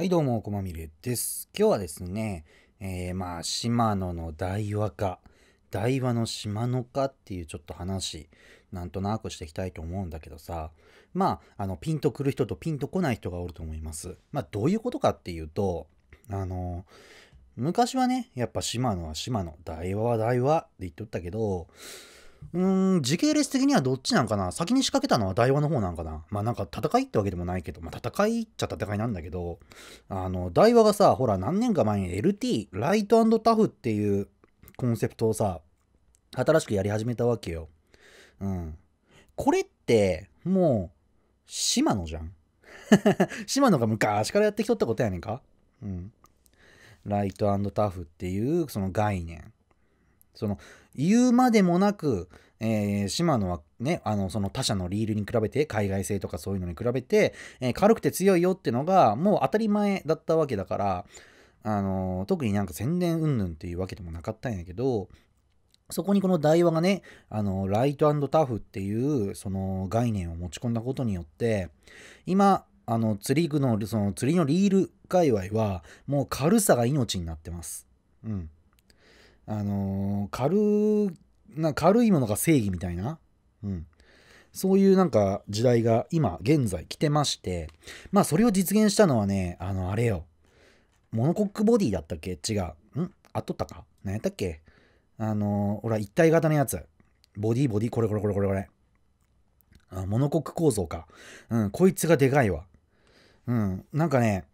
はいどうも、こまみれです。今日はですね、えー、まあ、島野の大和か、大和の島のかっていうちょっと話、なんとなくしていきたいと思うんだけどさ、まあ、あの、ピンとくる人とピンとこない人がおると思います。まあ、どういうことかっていうと、あの、昔はね、やっぱ島野は島野、大和は大和って言っとったけど、うーん、時系列的にはどっちなんかな先に仕掛けたのは大和の方なんかなまあなんか戦いってわけでもないけど、まあ戦いっちゃ戦いなんだけど、あの、大和がさ、ほら何年か前に LT、ライトタフっていうコンセプトをさ、新しくやり始めたわけよ。うん。これって、もう、島野じゃん。島野が昔からやってきとったことやねんかうん。ライトタフっていうその概念。その言うまでもなく、えー、島野はね、あの、その他社のリールに比べて、海外製とかそういうのに比べて、えー、軽くて強いよってのが、もう当たり前だったわけだから、あのー、特になんか宣伝云々っていうわけでもなかったんやけど、そこにこの台話がね、あの、ライトタフっていう、その概念を持ち込んだことによって、今、あの、釣り具の、その釣りのリール界隈は、もう軽さが命になってます。うん。あの軽な軽いものが正義みたいな、うん、そういうなんか時代が今現在来てましてまあそれを実現したのはねあのあれよモノコックボディだったっけ違うんあっとったか何やったっけあのほら一体型のやつボディボディこれこれこれこれこれあモノコック構造かうんこいつがでかいわうんなんかね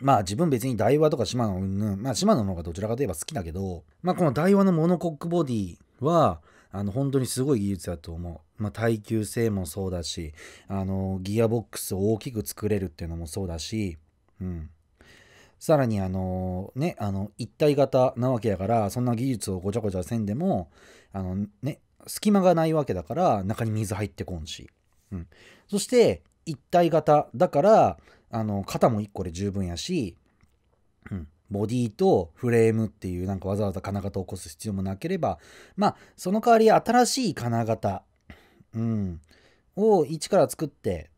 まあ自分別に台湾とか島野うんぬん、まあ島野の方がどちらかといえば好きだけど、まあこの台湾のモノコックボディは、あの本当にすごい技術だと思う。まあ、耐久性もそうだし、あのギアボックスを大きく作れるっていうのもそうだし、うん。さらにあのね、あの一体型なわけやから、そんな技術をごちゃごちゃせんでも、あのね、隙間がないわけだから中に水入ってこんし。うん。そして一体型だから、あの肩も1個で十分やし、うん、ボディとフレームっていうなんかわざわざ金型を起こす必要もなければまあその代わり新しい金型、うん、を一から作って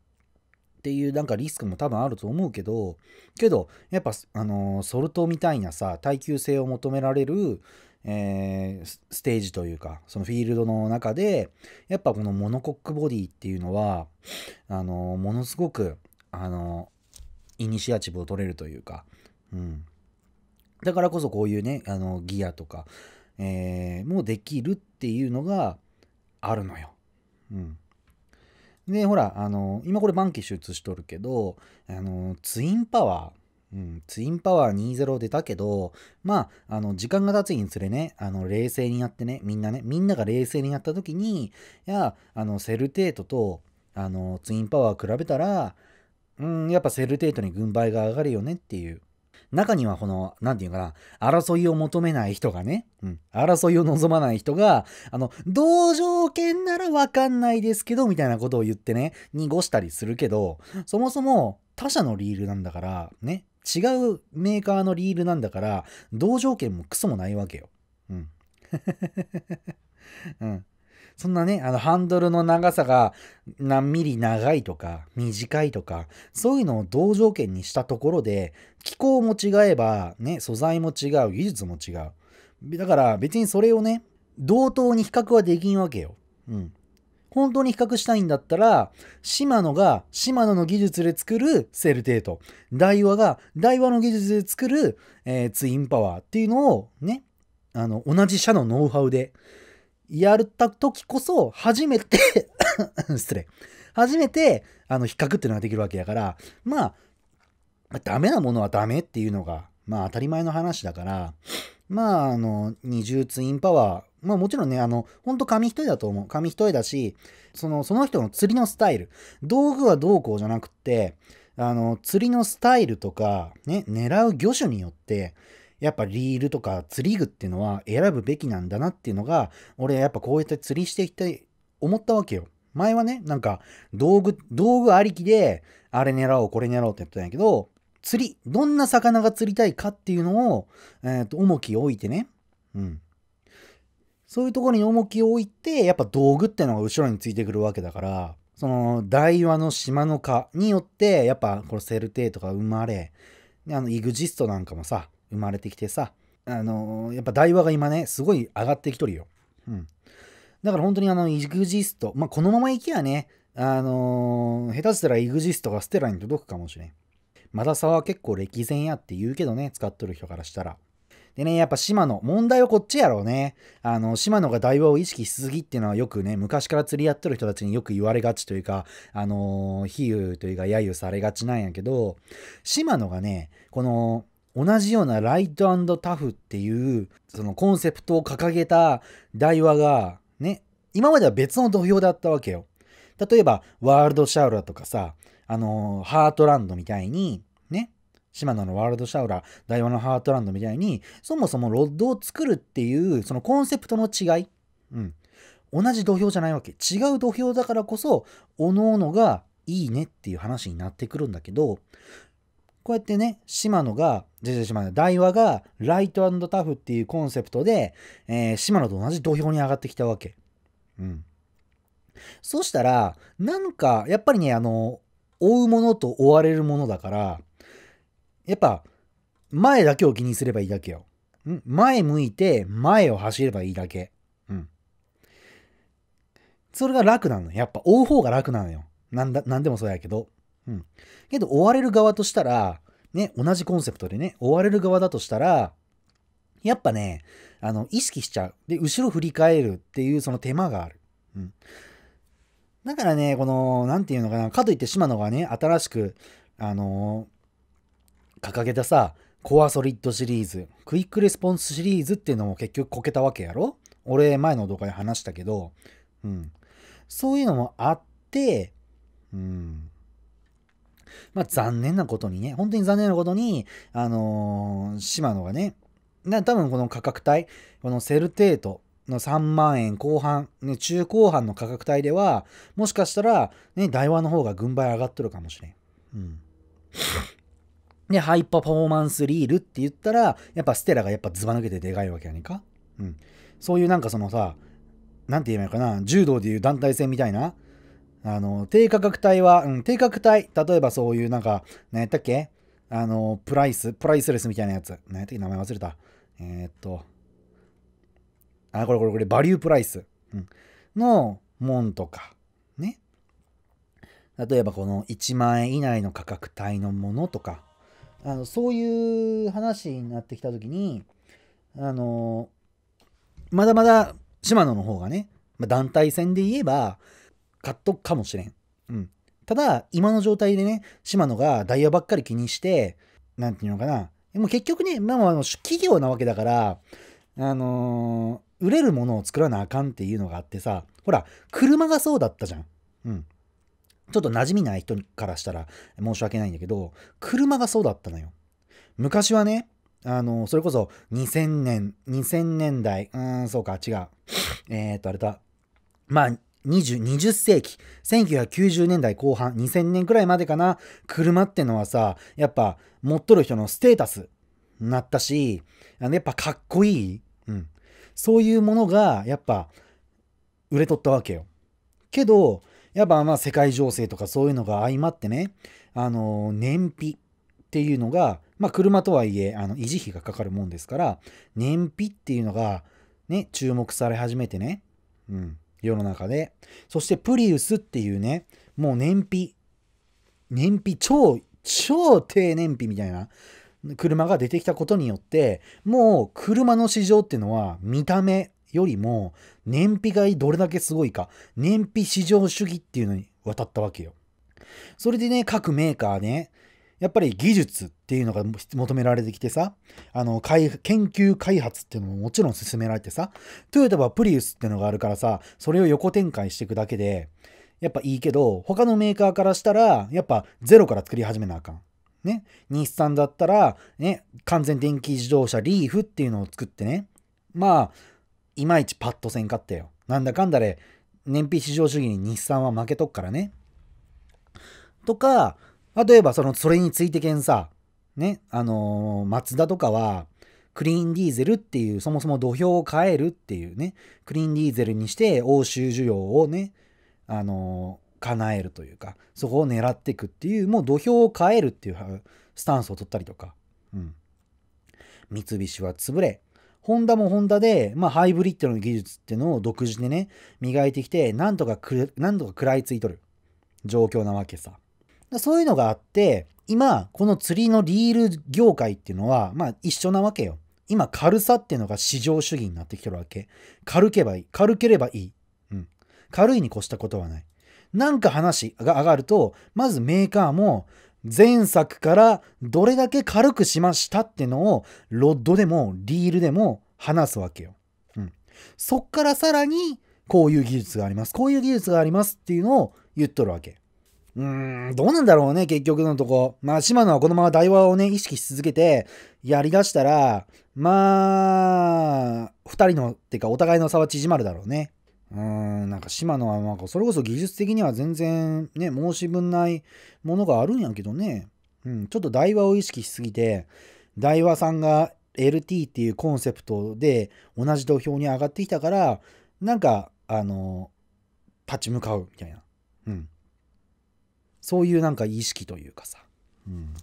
っていうなんかリスクも多分あると思うけどけどやっぱあのー、ソルトみたいなさ耐久性を求められる、えー、ステージというかそのフィールドの中でやっぱこのモノコックボディっていうのはあのー、ものすごくあのイニシアチブを取れるというか、うん、だからこそこういうねあのギアとか、えー、もできるっていうのがあるのよ。うんでほらあの今これバンキッシュしとるけどあのツインパワー、うん、ツインパワー20出たけどまああの時間が経つにつれねあの冷静になってねみんなねみんなが冷静になった時にいやあのセルテートとあのツインパワー比べたらうん、やっぱセルテートに軍配が上がるよねっていう。中にはこの、なんていうかな、争いを求めない人がね、うん、争いを望まない人が、あの、同条件ならわかんないですけど、みたいなことを言ってね、濁したりするけど、そもそも他社のリールなんだから、ね、違うメーカーのリールなんだから、同条件もクソもないわけよ。うん。うん。そんなね、あの、ハンドルの長さが何ミリ長いとか、短いとか、そういうのを同条件にしたところで、気候も違えば、ね、素材も違う、技術も違う。だから別にそれをね、同等に比較はできんわけよ。うん。本当に比較したいんだったら、シマノがシマノの技術で作るセルテート、ダイワがダイワの技術で作る、えー、ツインパワーっていうのをね、あの、同じ社のノウハウでやった時こそ初めて 失礼初めてあの比較っていうのができるわけやからまあダメなものはダメっていうのがまあ当たり前の話だからまああの二重ツインパワーまあもちろんね、あの、ほんと紙一重だと思う。紙一重だし、その、その人の釣りのスタイル。道具はどうこうじゃなくって、あの、釣りのスタイルとか、ね、狙う魚種によって、やっぱリールとか釣り具っていうのは選ぶべきなんだなっていうのが、俺はやっぱこうやって釣りしていきたい、思ったわけよ。前はね、なんか道具、道具ありきで、あれ狙おう、これ狙おうってやってたんやけど、釣り、どんな魚が釣りたいかっていうのを、えっ、ー、と、重きを置いてね、うん。そういうところに重きを置いて、やっぱ道具ってのが後ろについてくるわけだから、その、台湾の島の蚊によって、やっぱこのセルテーとか生まれ、あの、イグジストなんかもさ、生まれてきてさ、あのー、やっぱ台話が今ね、すごい上がってきとるよ。うん。だから本当にあの、イグジスト、まあ、このまま行きやね、あのー、下手したらイグジストがステラに届くかもしれん。まだサは結構歴然やって言うけどね、使っとる人からしたら。でね、やっぱ島野、問題はこっちやろうね。あの、島野が台話を意識しすぎっていうのはよくね、昔から釣りやってる人たちによく言われがちというか、あのー、比喩というか、揶揄されがちなんやけど、島野がね、この、同じようなライトタフっていうそのコンセプトを掲げた台話がね今までは別の土俵だったわけよ例えばワールドシャウラとかさあのー、ハートランドみたいにね島野のワールドシャウラ台話のハートランドみたいにそもそもロッドを作るっていうそのコンセプトの違い、うん、同じ土俵じゃないわけ違う土俵だからこそおのおのがいいねっていう話になってくるんだけどこうやってね、島野が、じゃ島野、大和が、ライトタフっていうコンセプトで、えー、島野と同じ土俵に上がってきたわけ。うん。そしたら、なんか、やっぱりね、あの、追うものと追われるものだから、やっぱ、前だけを気にすればいいだけよ。ん前向いて、前を走ればいいだけ。うん。それが楽なの。やっぱ、追う方が楽なのよ。なんだ、なんでもそうやけど。うん。けど、追われる側としたら、ね、同じコンセプトでね、追われる側だとしたら、やっぱね、あの、意識しちゃう。で、後ろ振り返るっていうその手間がある。うん。だからね、この、なんていうのかな、かといって島野がね、新しく、あの掲げたさ、コアソリッドシリーズ、クイックレスポンスシリーズっていうのも結局こけたわけやろ俺、前の動画で話したけど、うん。そういうのもあって、うん。まあ残念なことにね、本当に残念なことに、あのー、島野がね、多分この価格帯、このセルテートの3万円後半、ね、中後半の価格帯では、もしかしたら、ね、台湾の方が軍配上がっとるかもしれん。うん。で、ハイパフォーマンスリールって言ったら、やっぱステラがやっぱずば抜けてでかいわけやねんか。うん。そういうなんかそのさ、なんて言えばいいかな、柔道でいう団体戦みたいな、あの、低価格帯は、うん、低価格帯、例えばそういうなんか、何やったっけあの、プライス、プライスレスみたいなやつ。何やったっけ名前忘れた。えー、っと、あ、これこれこれ、バリュープライス、うん、の門とか、ね。例えばこの1万円以内の価格帯のものとか、あのそういう話になってきたときに、あのまだまだ島野の方がね、まあ、団体戦で言えば、買っとくかもしれん。うん。ただ、今の状態でね、島野がダイヤばっかり気にして、なんていうのかな。でも結局ね、まあ、あの企業なわけだから、あのー、売れるものを作らなあかんっていうのがあってさ、ほら、車がそうだったじゃん。うん。ちょっと馴染みない人からしたら申し訳ないんだけど、車がそうだったのよ。昔はね、あの、それこそ2000年、2000年代、うーん、そうか、違う。えー、っと、あれだ。まあ、20, 20世紀1990年代後半2000年くらいまでかな車ってのはさやっぱ持っとる人のステータスになったしやっぱかっこいい、うん、そういうものがやっぱ売れとったわけよけどやっぱまあ世界情勢とかそういうのが相まってねあの燃費っていうのがまあ車とはいえあの維持費がかかるもんですから燃費っていうのがね注目され始めてねうん世の中で。そしてプリウスっていうね、もう燃費、燃費超、超低燃費みたいな車が出てきたことによって、もう車の市場っていうのは見た目よりも燃費がどれだけすごいか、燃費市場主義っていうのに渡ったわけよ。それでね、各メーカーね、やっぱり技術っていうのが求められてきてさ、あの、研究開発っていうのももちろん進められてさ、トヨタはプリウスっていうのがあるからさ、それを横展開していくだけで、やっぱいいけど、他のメーカーからしたら、やっぱゼロから作り始めなあかん。ね。日産だったら、ね、完全電気自動車リーフっていうのを作ってね。まあ、いまいちパッとせんかったよ。なんだかんだで、燃費至上主義に日産は負けとくからね。とか、例えば、その、それについてけんさ、ね、あのー、松田とかは、クリーンディーゼルっていう、そもそも土俵を変えるっていうね、クリーンディーゼルにして欧州需要をね、あのー、叶えるというか、そこを狙っていくっていう、もう土俵を変えるっていうスタンスを取ったりとか、うん。三菱は潰れ、ホンダもホンダで、まあ、ハイブリッドの技術っていうのを独自でね、磨いてきて、なんとかく、なんとか食らいついとる状況なわけさ。そういうのがあって、今、この釣りのリール業界っていうのは、まあ一緒なわけよ。今、軽さっていうのが市場主義になってきてるわけ。軽けばいい。軽ければいい。うん。軽いに越したことはない。なんか話が上がると、まずメーカーも、前作からどれだけ軽くしましたってのを、ロッドでもリールでも話すわけよ。うん。そっからさらに、こういう技術があります。こういう技術がありますっていうのを言っとるわけ。うーん、どうなんだろうね、結局のとこ。まあ、島野はこのまま台湾をね、意識し続けて、やりだしたら、まあ、二人の、ってか、お互いの差は縮まるだろうね。うーん、なんか島野は、なんか、それこそ技術的には全然、ね、申し分ないものがあるんやけどね。うん、ちょっと台湾を意識しすぎて、台湾さんが LT っていうコンセプトで同じ土俵に上がってきたから、なんか、あの、立ち向かうみたいな。うん。そういうなんか意識というかさ、うん、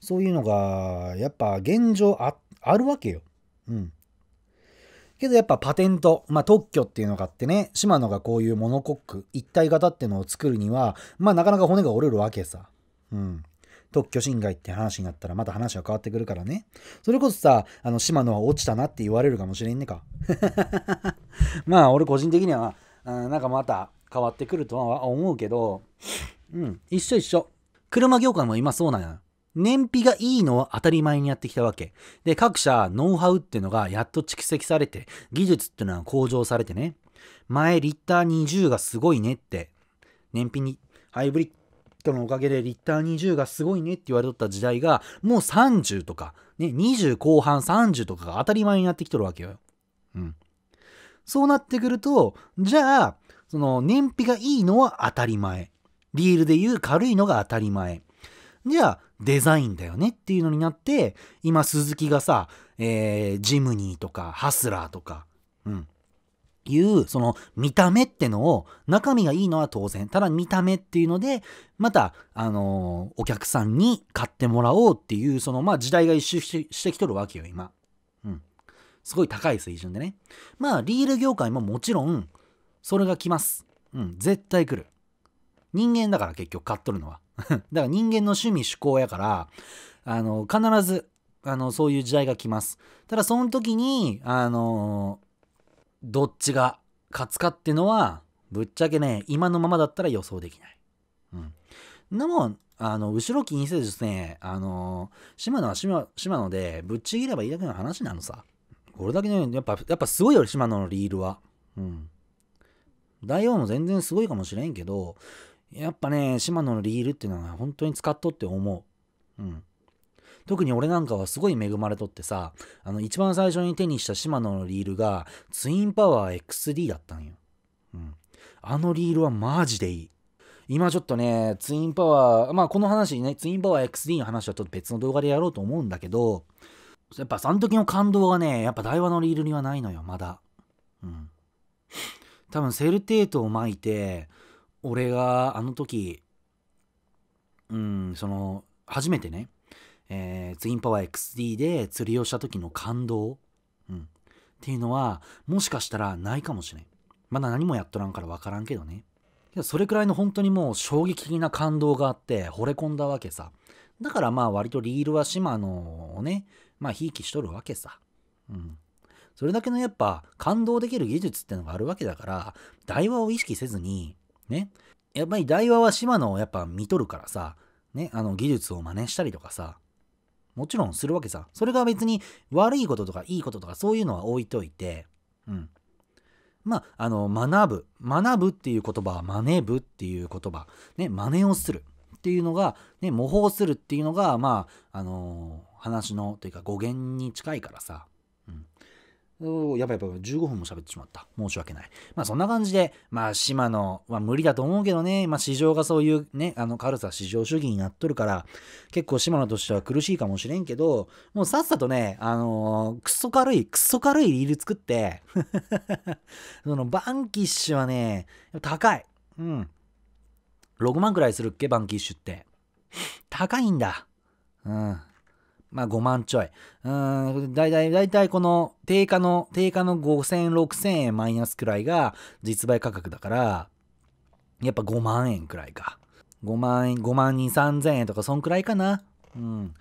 そういうのがやっぱ現状ああるわけよ。うん。けどやっぱパテント、まあ、特許っていうのがあってね、島野がこういうモノコック、一体型ってのを作るには、まあなかなか骨が折れるわけさ。うん。特許侵害って話になったらまた話は変わってくるからね。それこそさ、あの、島野は落ちたなって言われるかもしれんねか。まあ俺個人的には、なんかまた、変わってくるとは思うけど、うん、一緒一緒。車業界も今そうなんや。燃費がいいのは当たり前にやってきたわけ。で、各社、ノウハウっていうのがやっと蓄積されて、技術っていうのは向上されてね。前、リッター20がすごいねって、燃費に、ハイブリッドのおかげでリッター20がすごいねって言われとった時代が、もう30とか、ね、20後半30とかが当たり前になってきとるわけよ。うん。そうなってくると、じゃあ、その燃費がいいのは当たり前。リールでいう軽いのが当たり前。じゃあ、デザインだよねっていうのになって、今、鈴木がさ、えー、ジムニーとか、ハスラーとか、うん。いう、その、見た目ってのを、中身がいいのは当然。ただ、見た目っていうので、また、あのー、お客さんに買ってもらおうっていう、その、まあ、時代が一周してきとるわけよ、今。うん。すごい高い水準でね。まあ、リール業界ももちろん、それが来ます。うん、絶対来る。人間だから結局買っとるのは。だから人間の趣味趣向やから、あの、必ず、あの、そういう時代が来ます。ただその時に、あの、どっちが勝つかってのは、ぶっちゃけね、今のままだったら予想できない。うん。でも、あの、後ろ気にせずですね、あの、島野は島島野で、ぶっちぎればいいだけの話なのさ。これだけね、やっぱ、やっぱすごいよ、島野のリールは。うん。大王も全然すごいかもしれんけど、やっぱね、シマノのリールっていうのは本当に使っとって思う。うん。特に俺なんかはすごい恵まれとってさ、あの、一番最初に手にしたシマノのリールが、ツインパワー XD だったんよ。うん。あのリールはマジでいい。今ちょっとね、ツインパワー、まあこの話ね、ツインパワー XD の話はちょっと別の動画でやろうと思うんだけど、やっぱその時の感動がね、やっぱ台湾のリールにはないのよ、まだ。うん。多分セルテートを巻いて俺があの時うんその初めてね、えー、ツインパワー XD で釣りをした時の感動、うん、っていうのはもしかしたらないかもしれんまだ何もやっとらんから分からんけどねそれくらいの本当にもう衝撃的な感動があって惚れ込んだわけさだからまあ割とリールは島のをねまあひいきしとるわけさうんそれだけのやっぱ感動できる技術ってのがあるわけだから、台話を意識せずに、ね、やっぱり台話は島のやっぱ見とるからさ、ね、あの技術を真似したりとかさ、もちろんするわけさ。それが別に悪いこととかいいこととかそういうのは置いといて、うん。まあ、あの、学ぶ。学ぶっていう言葉は真似ぶっていう言葉。ね、真似をするっていうのが、ね、模倣するっていうのが、まあ、あのー、話のというか語源に近いからさ。やばいやばい、15分も喋ってしまった。申し訳ない。まあそんな感じで、まあ島のは無理だと思うけどね、まあ市場がそういうね、あの軽さ市場主義になっとるから、結構島野としては苦しいかもしれんけど、もうさっさとね、あのー、くそ軽い、くソそ軽いリール作って、そのバンキッシュはね、高い。うん。6万くらいするっけ、バンキッシュって。高いんだ。うん。まあ5万ちょい。うん、だいたい、だいたいこの定価の、定価の5000、6000円マイナスくらいが実売価格だから、やっぱ5万円くらいか。5万円、5万2、3000円とかそんくらいかな。うん。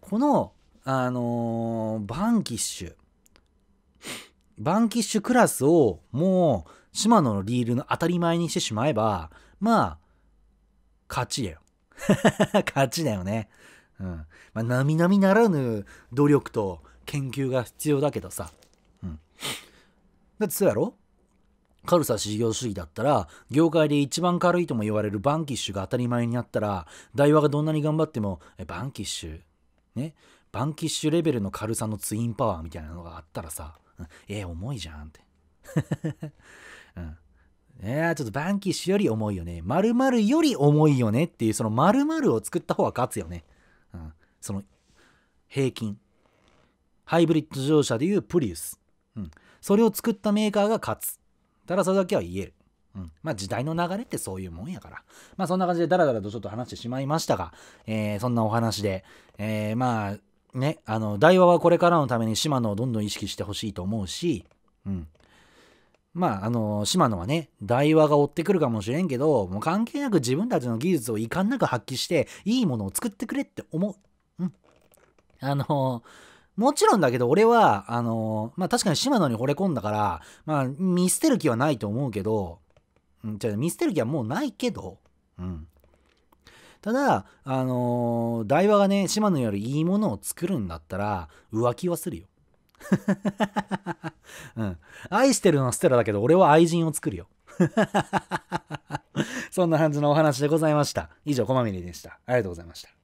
この、あのー、バンキッシュ。バンキッシュクラスをもう、島野のリールの当たり前にしてしまえば、まあ、勝ちだよ。勝ちだよね。うん。まあ、並々ならぬ努力と研究が必要だけどさ。うん。だってそうやろ軽さ修行業主義だったら、業界で一番軽いとも言われるバンキッシュが当たり前になったら、台話がどんなに頑張っても、えバンキッシュ、ね、バンキッシュレベルの軽さのツインパワーみたいなのがあったらさ、うん、えー、重いじゃんって。うん。えー、ちょっとバンキッシュより重いよね。まるより重いよねっていう、その〇〇を作った方が勝つよね。その平均ハイブリッド自動車でいうプリウス、うん、それを作ったメーカーが勝つただそれだけは言える、うん、まあ時代の流れってそういうもんやからまあそんな感じでダラダラとちょっと話してしまいましたが、えー、そんなお話で、えー、まあねあの台話はこれからのために島野をどんどん意識してほしいと思うし、うん、まあ、あの、島野はね、台話が追ってくるかもしれんけど、もう関係なく自分たちの技術を遺憾なく発揮して、いいものを作ってくれって思う。ん。あのもちろんだけど、俺は、あのまあ、確かに島野に惚れ込んだから、まあ、見捨てる気はないと思うけど、うん、見捨てる気はもうないけど、うん。ただ、あのー、台場がね、島野よりいいものを作るんだったら、浮気はするよ。うん。愛してるのはステラだけど、俺は愛人を作るよ。そんな感じのお話でございました。以上、こまみりでした。ありがとうございました。